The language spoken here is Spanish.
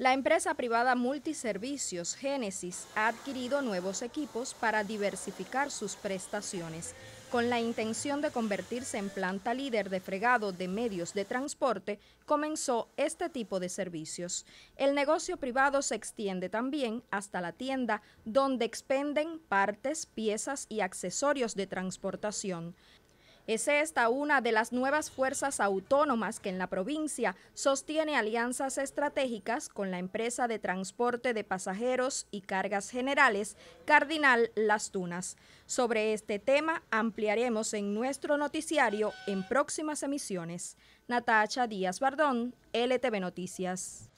La empresa privada Multiservicios Génesis ha adquirido nuevos equipos para diversificar sus prestaciones, con la intención de convertirse en planta líder de fregado de medios de transporte, comenzó este tipo de servicios. El negocio privado se extiende también hasta la tienda, donde expenden partes, piezas y accesorios de transportación. Es esta una de las nuevas fuerzas autónomas que en la provincia sostiene alianzas estratégicas con la empresa de transporte de pasajeros y cargas generales Cardinal Las Tunas. Sobre este tema ampliaremos en nuestro noticiario en próximas emisiones. Natacha Díaz Bardón, LTV Noticias.